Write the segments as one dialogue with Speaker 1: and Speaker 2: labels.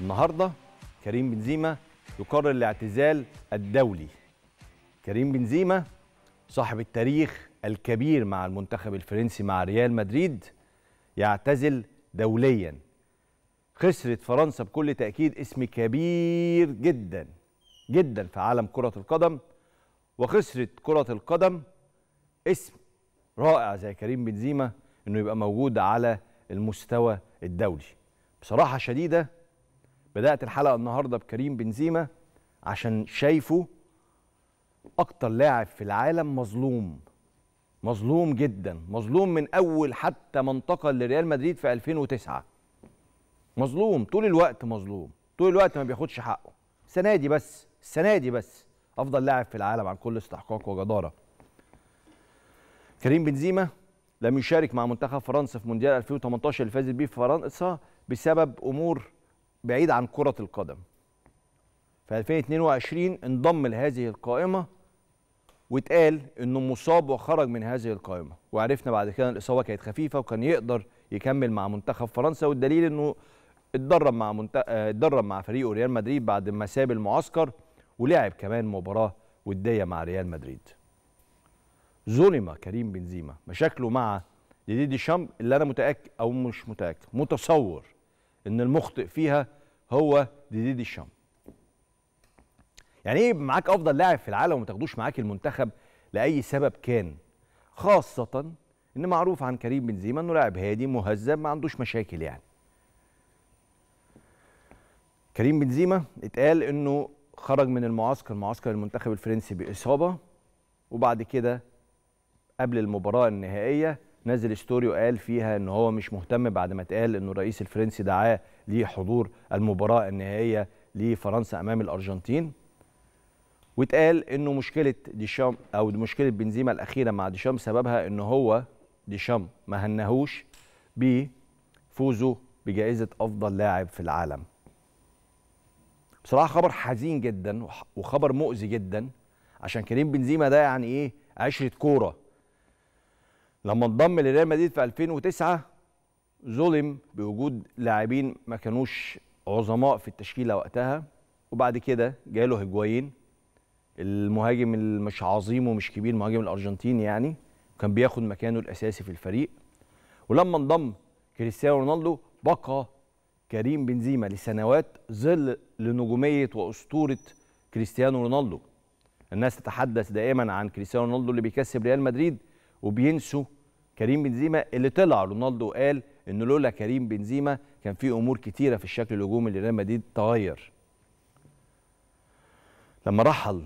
Speaker 1: النهارده كريم بنزيما يقرر الاعتزال الدولي كريم بنزيما صاحب التاريخ الكبير مع المنتخب الفرنسي مع ريال مدريد يعتزل دوليا خسرت فرنسا بكل تأكيد اسم كبير جدا جدا في عالم كرة القدم وخسرت كرة القدم اسم رائع زي كريم بنزيما انه يبقى موجود على المستوى الدولي بصراحة شديدة بدات الحلقه النهارده بكريم بنزيما عشان شايفه اكتر لاعب في العالم مظلوم مظلوم جدا مظلوم من اول حتى ما انتقل لريال مدريد في 2009 مظلوم طول الوقت مظلوم طول الوقت ما بياخدش حقه السنه دي بس السنه دي بس افضل لاعب في العالم عن كل استحقاق وجداره كريم بنزيما لم يشارك مع منتخب فرنسا في مونديال 2018 اللي فازت بيه فرنسا بسبب امور بعيد عن كرة القدم في 2022 انضم لهذه القائمة واتقال انه مصاب وخرج من هذه القائمة وعرفنا بعد كده الإصابة كانت خفيفة وكان يقدر يكمل مع منتخب فرنسا والدليل انه اتدرب مع منت... اتدرب مع فريقه ريال مدريد بعد ما ساب المعسكر ولعب كمان مباراة ودية مع ريال مدريد ظلم كريم بنزيما مشاكله مع ديدي شامب اللي انا متاكد او مش متاكد متصور ان المخطئ فيها هو ديدي دي الشام يعني ايه معاك افضل لاعب في العالم وما تاخدوش معاك المنتخب لاي سبب كان خاصه ان معروف عن كريم بنزيما انه لاعب هادي مهذب ما عندوش مشاكل يعني كريم بنزيما اتقال انه خرج من المعسكر معسكر المنتخب الفرنسي باصابه وبعد كده قبل المباراه النهائيه نزل ستوري وقال فيها ان هو مش مهتم بعد ما اتقال انه الرئيس الفرنسي دعاه لحضور المباراه النهائيه لفرنسا امام الارجنتين واتقال انه مشكله ديشام او مشكله بنزيما الاخيره مع ديشام سببها ان هو ديشام ما هنهوش بفوزه بجائزه افضل لاعب في العالم بصراحه خبر حزين جدا وخبر مؤذي جدا عشان كريم بنزيما ده يعني ايه عشره كوره لما انضم لريال مدريد في 2009 ظلم بوجود لاعبين ما كانوش عظماء في التشكيله وقتها وبعد كده جاله هجوين المهاجم المش عظيم ومش كبير مهاجم الارجنتيني يعني كان بياخد مكانه الاساسي في الفريق ولما انضم كريستيانو رونالدو بقى كريم بنزيما لسنوات ظل لنجوميه واسطوره كريستيانو رونالدو الناس تتحدث دائما عن كريستيانو رونالدو اللي بيكسب ريال مدريد وبينسوا كريم بنزيما اللي طلع رونالدو قال انه لولا كريم بنزيما كان في امور كتيره في الشكل الهجومي لريال مدريد تغير لما رحل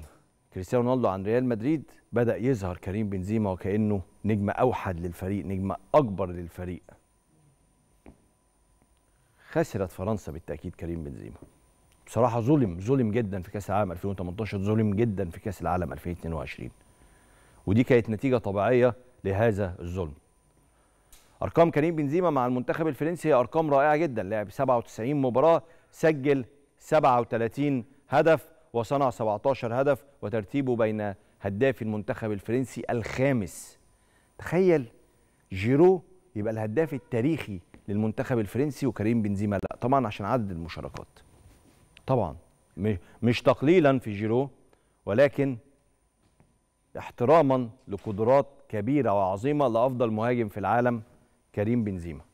Speaker 1: كريستيانو رونالدو عن ريال مدريد بدا يظهر كريم بنزيما وكانه نجم اوحد للفريق نجم اكبر للفريق خسرت فرنسا بالتاكيد كريم بنزيما بصراحه ظلم ظلم جدا في كاس العالم 2018 ظلم جدا في كاس العالم 2022 ودي كانت نتيجه طبيعيه لهذا الظلم ارقام كريم بنزيما مع المنتخب الفرنسي هي ارقام رائعه جدا لعب 97 مباراه سجل 37 هدف وصنع 17 هدف وترتيبه بين هدافي المنتخب الفرنسي الخامس تخيل جيرو يبقى الهداف التاريخي للمنتخب الفرنسي وكريم بنزيما لا طبعا عشان عدد المشاركات طبعا مش تقليلا في جيرو ولكن احتراما لقدرات كبيره وعظيمه لافضل مهاجم في العالم كريم بنزيما